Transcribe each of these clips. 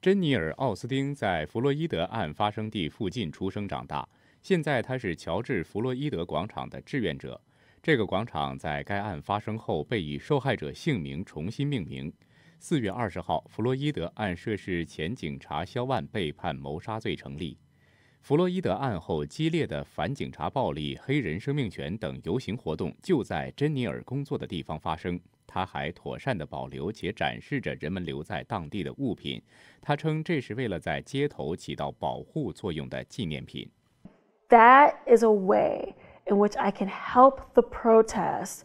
珍妮尔·奥斯汀在弗洛伊德案发生地附近出生长大，现在她是乔治·弗洛伊德广场的志愿者。这个广场在该案发生后被以受害者姓名重新命名。四月二十号，弗洛伊德案涉事前警察肖万被判谋杀罪成立。弗洛伊德案后，激烈的反警察暴力、黑人生命权等游行活动就在珍妮尔工作的地方发生。他还妥善的保留且展示着人们留在当地的物品，他称这是为了在街头起到保护作用的纪念品。That is a way in which I can help the protest.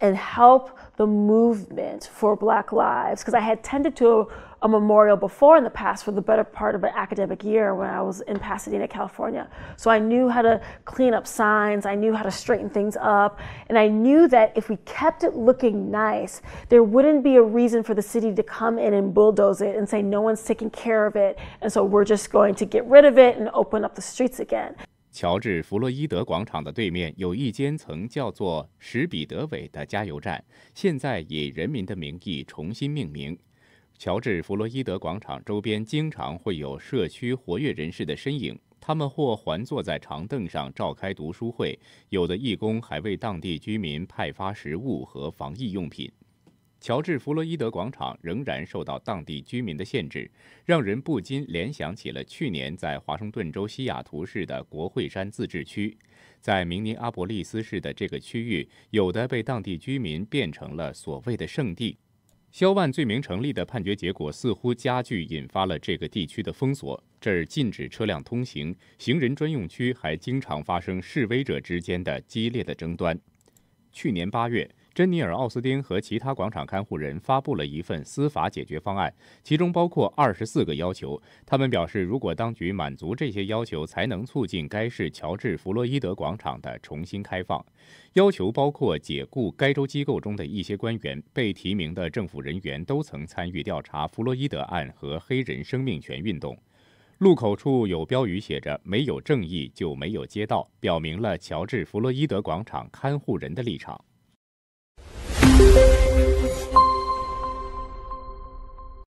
and help the movement for Black Lives because I had tended to a, memorial before in the past for the better part of an academic year when I was in Pasadena, California. So I knew how to clean up signs, I knew how to straighten things up, and I knew that if we kept it looking nice, there wouldn't be a reason for the city to come in and bulldoze it and say no one's taking care of it, and so we're just going to get rid of it and open up the streets again. 乔治·弗洛伊德广场的对面有一间曾叫做史彼得韦的加油站，现在以人民的名义重新命名。乔治·弗洛伊德广场周边经常会有社区活跃人士的身影，他们或环坐在长凳上召开读书会，有的义工还为当地居民派发食物和防疫用品。乔治·弗洛伊德广场仍然受到当地居民的限制，让人不禁联想起了去年在华盛顿州西雅图市的国会山自治区，在明尼阿波利斯市的这个区域，有的被当地居民变成了所谓的“圣地”。肖万罪名成立的判决结果似乎加剧引发了这个地区的封锁，这儿禁止车辆通行，行人专用区还经常发生示威者之间的激烈的争端。去年八月。珍妮尔·奥斯丁和其他广场看护人发布了一份司法解决方案，其中包括二十四个要求。他们表示，如果当局满足这些要求，才能促进该市乔治·弗洛伊德广场的重新开放。要求包括解雇该州机构中的一些官员。被提名的政府人员都曾参与调查弗洛伊德案和黑人生命权运动。路口处有标语写着“没有正义就没有街道”，表明了乔治·弗洛伊德广场看护人的立场。